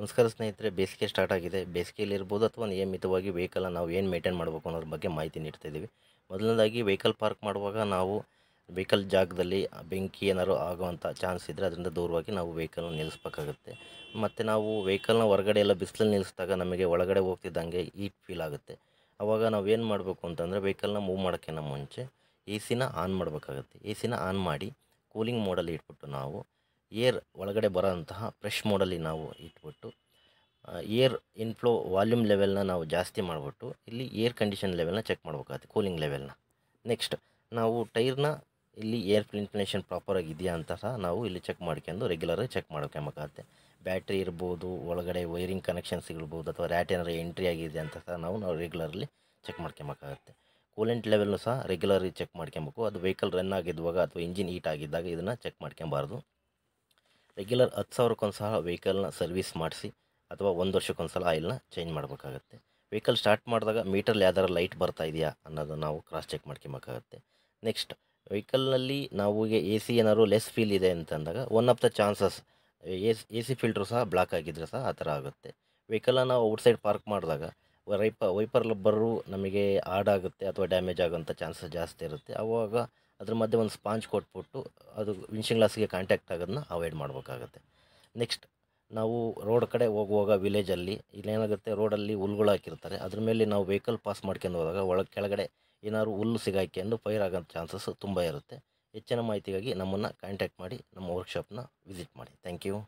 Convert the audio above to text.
ನಮಸ್ಕಾರ ಸ್ನೇಹಿತರೆ ಬೇಸಿಗೆ ಸ್ಟಾರ್ಟ್ ಆಗಿದೆ ಇರ್ಬೋದು ಅಥವಾ ನಿಯಮಿತವಾಗಿ ವೆಹಿಕಲನ್ನು ನಾವು ಏನು ಮೇಂಟೈನ್ ಮಾಡಬೇಕು ಅನ್ನೋದ್ರ ಬಗ್ಗೆ ಮಾಹಿತಿ ನೀಡ್ತಾ ಇದ್ದೀವಿ ಮೊದಲನೇದಾಗಿ ವೆಹಿಕಲ್ ಪಾರ್ಕ್ ಮಾಡುವಾಗ ನಾವು ವೆಹಿಕಲ್ ಜಾಗದಲ್ಲಿ ಬೆಂಕಿ ಏನಾದರೂ ಆಗುವಂಥ ಚಾನ್ಸ್ ಇದ್ದರೆ ಅದರಿಂದ ದೂರವಾಗಿ ನಾವು ವೆಹಿಕಲ್ನ ನಿಲ್ಲಿಸ್ಬೇಕಾಗುತ್ತೆ ಮತ್ತು ನಾವು ವೆಹಿಕಲ್ನ ಹೊರಗಡೆ ಎಲ್ಲ ಬಿಸಿಲಲ್ಲಿ ನಿಲ್ಲಿಸಿದಾಗ ನಮಗೆ ಒಳಗಡೆ ಹೋಗ್ತಿದ್ದಂಗೆ ಈಟ್ ಫೀಲ್ ಆಗುತ್ತೆ ಆವಾಗ ನಾವು ಏನು ಮಾಡಬೇಕು ಅಂತಂದರೆ ವೆಹಿಕಲ್ನ ಮೂವ್ ಮಾಡೋಕ್ಕಿಂತ ಮುಂಚೆ ಎ ಸಿನ ಆನ್ ಮಾಡಬೇಕಾಗುತ್ತೆ ಎ ಸಿನ ಆನ್ ಮಾಡಿ ಕೂಲಿಂಗ್ ಮೋಡಲ್ಲಿ ಇಟ್ಬಿಟ್ಟು ನಾವು ಏರ್ ಒಳಗಡೆ ಬರೋಂತಹ ಫ್ರೆಶ್ ಮೋಡಲ್ಲಿ ನಾವು ಇಟ್ಬಿಟ್ಟು ಏರ್ ಇನ್ಫ್ಲೋ ವಾಲ್ಯೂಮ್ ಲೆವೆಲ್ನ ನಾವು ಜಾಸ್ತಿ ಮಾಡಿಬಿಟ್ಟು ಇಲ್ಲಿ ಏರ್ ಕಂಡೀಷನ್ ಲೆವೆಲ್ನ ಚೆಕ್ ಮಾಡ್ಬೇಕಾಗುತ್ತೆ ಕೂಲಿಂಗ್ ಲೆವೆಲ್ನ ನೆಕ್ಸ್ಟ್ ನಾವು ಟೈರ್ನ ಇಲ್ಲಿ ಏರ್ ಪ್ಲಿನ್ಫ್ಲೇಷನ್ ಪ್ರಾಪರಾಗಿ ಇದೆಯಾ ಅಂತ ಸಹ ನಾವು ಇಲ್ಲಿ ಚೆಕ್ ಮಾಡ್ಕೊಂಡು ರೆಗ್ಯುಲರ್ ಚೆಕ್ ಮಾಡ್ಕೊಬೇಕಾಗುತ್ತೆ ಬ್ಯಾಟ್ರಿ ಇರ್ಬೋದು ಒಳಗಡೆ ವೈರಿಂಗ್ ಕನೆಕ್ಷನ್ಸ್ ಇರ್ಬೋದು ಅಥವಾ ರ್ಯಾಟ್ ಏನಾರು ಎಂಟ್ರಿ ಆಗಿದೆ ಅಂತ ಸಹ ನಾವು ನಾವು ರೆಗ್ಯುಲರ್ಲಿ ಚೆಕ್ ಮಾಡ್ಕೊಬೇಕಾಗುತ್ತೆ ಕೂಲೆಂಟ್ ಲೆವೆಲ್ನು ಸಹ ರೆಗ್ಯುಲರ್ಲಿ ಚೆಕ್ ಮಾಡ್ಕೊಬೇಕು ಅದು ವೆಹಿಕಲ್ ರನ್ ಆಗಿದ್ದಾಗ ಅಥವಾ ಇಂಜಿನ್ ಹೀಟ್ ಆಗಿದ್ದಾಗ ಇದನ್ನು ಚೆಕ್ ಮಾಡ್ಕೊಬಾರ್ದು ರೆಗ್ಯುಲರ್ ಹತ್ತು ಸಾವಿರಕ್ಕೊಂದು ಸಹ ವೆಹಿಕಲ್ನ ಸರ್ವಿಸ್ ಮಾಡಿಸಿ ಅಥವಾ ಒಂದು ವರ್ಷಕ್ಕೊಂದು ಸಲ ಆಯಿಲ್ನ ಚೇಂಜ್ ಮಾಡಬೇಕಾಗುತ್ತೆ ವೆಹಿಕಲ್ ಸ್ಟಾರ್ಟ್ ಮಾಡಿದಾಗ ಮೀಟರ್ಲಿ ಯಾವ್ದಾರು ಲೈಟ್ ಬರ್ತಾ ಇದೆಯಾ ಅನ್ನೋದು ನಾವು ಕ್ರಾಸ್ ಚೆಕ್ ಮಾಡ್ಕೊಬೇಕಾಗತ್ತೆ ನೆಕ್ಸ್ಟ್ ವೆಹಿಕಲ್ನಲ್ಲಿ ನಾವು ಎ ಸಿ ಏನಾದರೂ ಲೆಸ್ ಫೀಲ್ ಇದೆ ಅಂತಂದಾಗ one of the chances A C A C filter ಸಹ ಬ್ಲಾಕ್ ಆಗಿದ್ದರೆ ಸಹ ಆ ಥರ ಆಗುತ್ತೆ ವೆಹಿಕಲನ್ನು ನಾವು ಔಟ್ಸೈಡ್ ಪಾರ್ಕ್ ಮಾಡಿದಾಗ ವೈಪ ಲಬ್ಬರು ನಮಗೆ ಆಡಾಗುತ್ತೆ ಅಥವಾ ಡ್ಯಾಮೇಜ್ ಆಗೋಂಥ ಚಾನ್ಸಸ್ ಜಾಸ್ತಿ ಇರುತ್ತೆ ಆವಾಗ ಅದ್ರ ಮಧ್ಯೆ ಒಂದು ಸ್ಪಾಂಜ್ ಕೊಟ್ಬಿಟ್ಟು ಅದು ವಿನ್ಶಿಂಗ್ ಗ್ಲಾಸ್ಗೆ ಕಾಂಟ್ಯಾಕ್ಟ್ ಆಗೋದನ್ನ ಅವಾಯ್ಡ್ ಮಾಡಬೇಕಾಗುತ್ತೆ ನೆಕ್ಸ್ಟ್ ನಾವು ರೋಡ್ ಕಡೆ ಹೋಗುವಾಗ ವಿಲೇಜಲ್ಲಿ ಇಲ್ಲೇನಾಗುತ್ತೆ ರೋಡಲ್ಲಿ ಹುಲ್ಗಳು ಹಾಕಿರ್ತಾರೆ ಅದ್ರ ಮೇಲೆ ನಾವು ವೆಹಿಕಲ್ ಪಾಸ್ ಮಾಡ್ಕೊಂಡು ಹೋದಾಗ ಒಳಗೆ ಕೆಳಗಡೆ ಏನಾದ್ರು ಹುಲ್ಲು ಸಿಗಾಕೊಂಡು ಫೈರ್ ಆಗೋ ಚಾನ್ಸಸ್ ತುಂಬ ಇರುತ್ತೆ ಹೆಚ್ಚಿನ ಮಾಹಿತಿಗಾಗಿ ನಮ್ಮನ್ನು ಕಾಂಟ್ಯಾಕ್ಟ್ ಮಾಡಿ ನಮ್ಮ ವರ್ಕ್ಶಾಪ್ನ ವಿಸಿಟ್ ಮಾಡಿ ಥ್ಯಾಂಕ್ ಯು